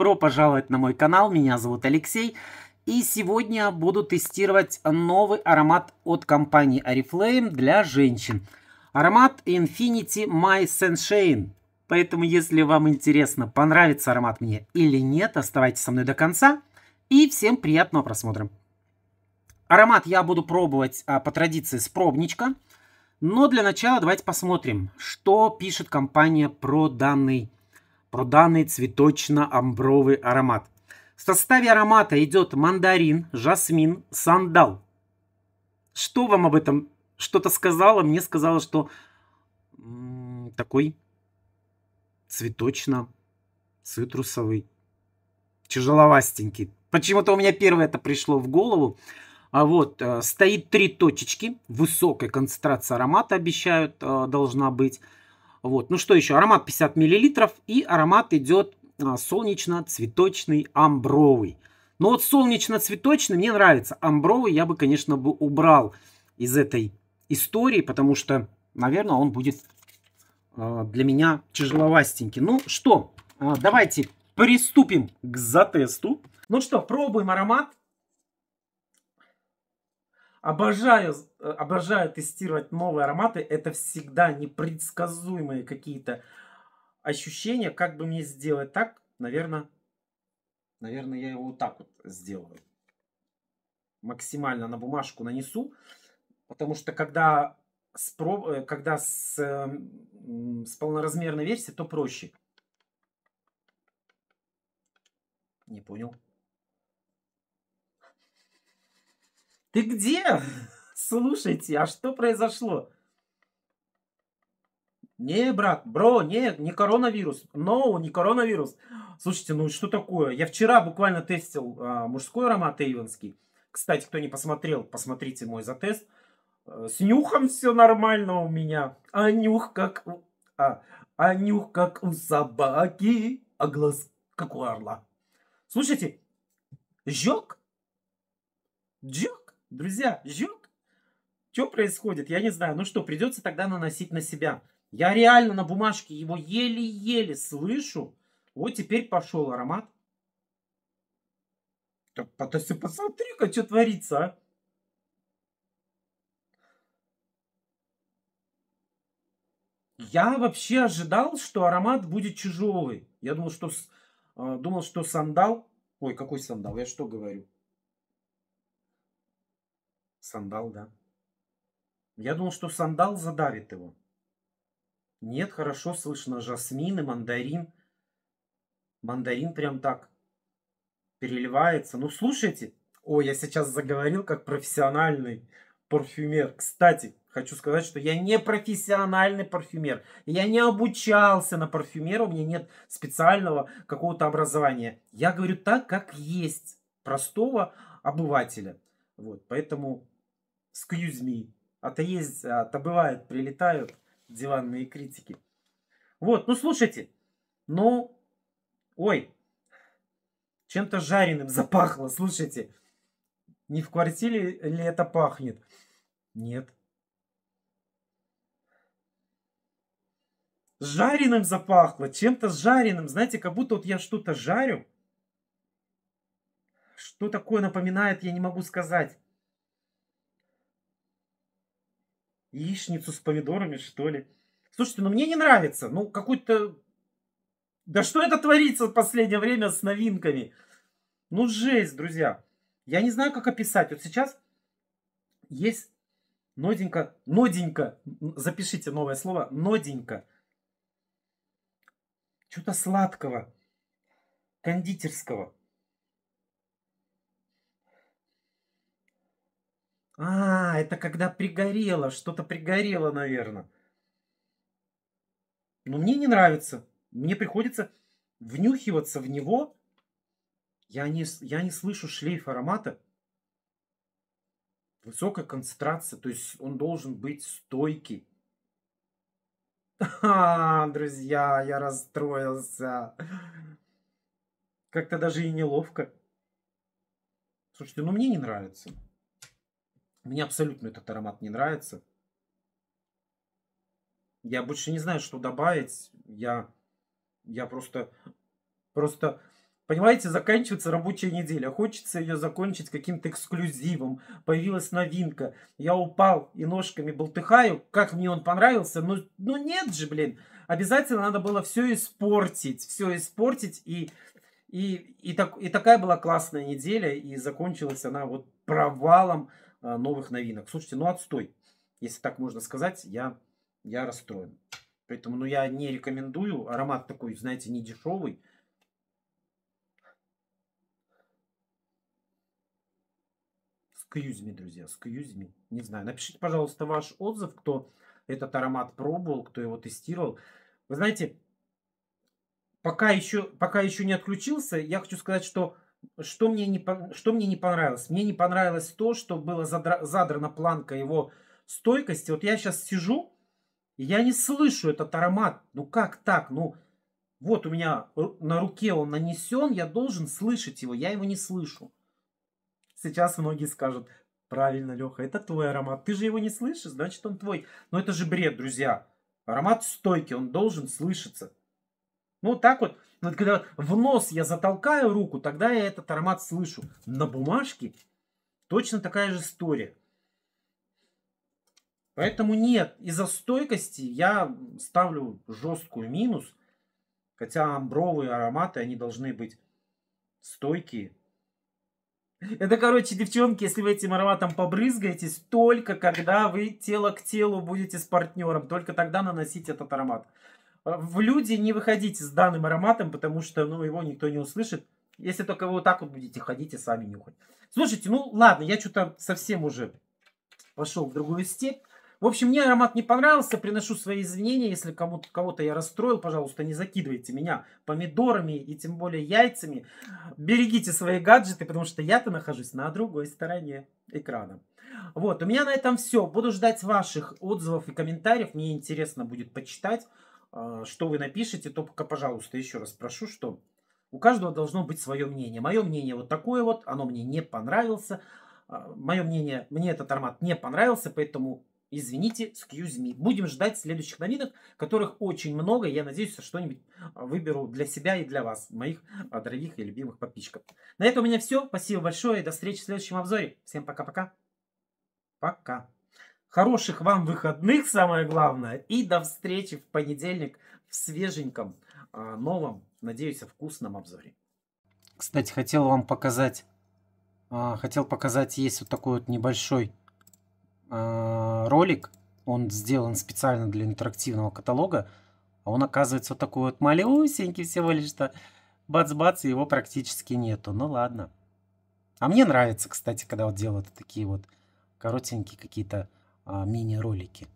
Добро пожаловать на мой канал, меня зовут Алексей. И сегодня буду тестировать новый аромат от компании Oriflame для женщин. Аромат Infinity My Sunshine. Поэтому, если вам интересно, понравится аромат мне или нет, оставайтесь со мной до конца. И всем приятного просмотра. Аромат я буду пробовать а, по традиции с пробничка. Но для начала давайте посмотрим, что пишет компания про данный аромат про данный цветочно-амбровый аромат. В составе аромата идет мандарин, жасмин, сандал. Что вам об этом что-то сказала? Мне сказала, что такой цветочно-цитрусовый, тяжеловастенький. Почему-то у меня первое это пришло в голову. А вот э, стоит три точечки, высокая концентрация аромата обещают э, должна быть. Вот. Ну что еще? Аромат 50 мл и аромат идет а, солнечно-цветочный амбровый. Но вот солнечно-цветочный мне нравится. Амбровый я бы, конечно, бы убрал из этой истории, потому что, наверное, он будет а, для меня тяжеловастенький. Ну что, а, давайте приступим к затесту. Ну что, пробуем аромат. Обожаю, э, обожаю тестировать новые ароматы. Это всегда непредсказуемые какие-то ощущения. Как бы мне сделать так? Наверное, наверное, я его вот так вот сделаю. Максимально на бумажку нанесу. Потому что когда с, про... Э, когда с, эм, с полноразмерной версией, то проще. Не понял. Ты где? Слушайте, а что произошло? Не, брат, бро, не, не коронавирус. No, не коронавирус. Слушайте, ну что такое? Я вчера буквально тестил а, мужской аромат эйвенский. Кстати, кто не посмотрел, посмотрите мой затест. Э, с нюхом все нормально у меня. А нюх как у... А, а нюх как у собаки, а глаз как у орла. Слушайте, жёк? Джок? Друзья, жжет. Что происходит? Я не знаю. Ну что, придется тогда наносить на себя. Я реально на бумажке его еле-еле слышу. Вот теперь пошел аромат. Так, посмотри-ка, что творится, а. Я вообще ожидал, что аромат будет чужовый. Я думал, что, а, думал, что сандал... Ой, какой сандал? Я что говорю? Сандал, да. Я думал, что сандал задавит его. Нет, хорошо слышно жасмин и мандарин. Мандарин прям так переливается. Ну, слушайте. О, я сейчас заговорил как профессиональный парфюмер. Кстати, хочу сказать, что я не профессиональный парфюмер. Я не обучался на парфюмера, у меня нет специального какого-то образования. Я говорю так, как есть, простого обывателя. Вот, поэтому Excuse me. А то есть, а то бывает, прилетают диванные критики. Вот, ну слушайте, ну, ой, чем-то жареным запахло, слушайте. Не в квартире ли это пахнет? Нет. Жареным запахло, чем-то жареным. Знаете, как будто вот я что-то жарю. Что такое напоминает, я не могу сказать. яичницу с помидорами, что ли. Слушайте, ну мне не нравится. Ну, какой-то... Да что это творится в последнее время с новинками? Ну, жесть, друзья. Я не знаю, как описать. Вот сейчас есть ноденька, ноденька, запишите новое слово, ноденька, Что-то сладкого, кондитерского. А, это когда пригорело, что-то пригорело, наверное. Но мне не нравится. Мне приходится внюхиваться в него. Я не, я не слышу шлейф аромата. Высокая концентрация, то есть он должен быть стойкий. А, друзья, я расстроился. Как-то даже и неловко. Слушайте, ну мне не нравится. Мне абсолютно этот аромат не нравится. Я больше не знаю, что добавить. Я, я просто, просто, понимаете, заканчивается рабочая неделя. Хочется ее закончить каким-то эксклюзивом. Появилась новинка. Я упал и ножками болтыхаю. Как мне он понравился. Но, ну, но ну нет же, блин. Обязательно надо было все испортить. Все испортить. И, и, и, так, и такая была классная неделя. И закончилась она вот провалом а, новых новинок. Слушайте, ну отстой. Если так можно сказать, я, я расстроен. Поэтому ну, я не рекомендую. Аромат такой, знаете, не дешевый. Скьюзми, друзья, скьюзми. Не знаю. Напишите, пожалуйста, ваш отзыв, кто этот аромат пробовал, кто его тестировал. Вы знаете, пока еще, пока еще не отключился, я хочу сказать, что что мне не, что мне не понравилось? Мне не понравилось то, что была задрана планка его стойкости. Вот я сейчас сижу, я не слышу этот аромат. Ну как так? Ну вот у меня на руке он нанесен, я должен слышать его, я его не слышу. Сейчас многие скажут, правильно, Леха, это твой аромат. Ты же его не слышишь, значит он твой. Но это же бред, друзья. Аромат стойкий, он должен слышаться. Ну, вот так вот, ну, вот когда в нос я затолкаю руку, тогда я этот аромат слышу. На бумажке точно такая же история. Поэтому нет, из-за стойкости я ставлю жесткую минус. Хотя амбровые ароматы, они должны быть стойкие. Это, короче, девчонки, если вы этим ароматом побрызгаетесь, только когда вы тело к телу будете с партнером, только тогда наносите этот аромат. Э, в люди не выходите с данным ароматом, потому что ну, его никто не услышит. Если только вы вот так вот будете ходить и сами нюхать. Слушайте, ну ладно, я что-то совсем уже пошел в другую степь. В общем, мне аромат не понравился. Приношу свои извинения. Если кому-то, кого-то я расстроил, пожалуйста, не закидывайте меня помидорами и тем более яйцами. Берегите свои гаджеты, потому что я-то нахожусь на другой стороне экрана. Вот, у меня на этом все. Буду ждать ваших отзывов и комментариев. Мне интересно будет почитать. А, что вы напишете, то пока, пожалуйста, еще раз прошу, что у каждого должно быть свое мнение. Мое мнение вот такое вот, оно мне не понравился. А, Мое мнение, мне этот аромат не понравился, поэтому извините, excuse me. Будем ждать следующих новинок, которых очень много. Я надеюсь, что-нибудь а, выберу для себя и для вас, моих дорогих и любимых подписчиков. На этом у меня все. Спасибо большое и до встречи в следующем обзоре. Всем пока-пока. Пока. -пока. пока. Хороших вам выходных, самое главное. И до встречи в понедельник в свеженьком, а, новом, надеюсь, вкусном обзоре. Кстати, хотел вам показать. А, хотел показать, есть вот такой вот небольшой а, ролик. Он сделан специально для интерактивного каталога. А он оказывается вот такой вот малюсенький всего лишь-то. Бац-бац, его практически нету. Ну ладно. А мне нравится, кстати, когда вот делают такие вот коротенькие какие-то а, мини-ролики.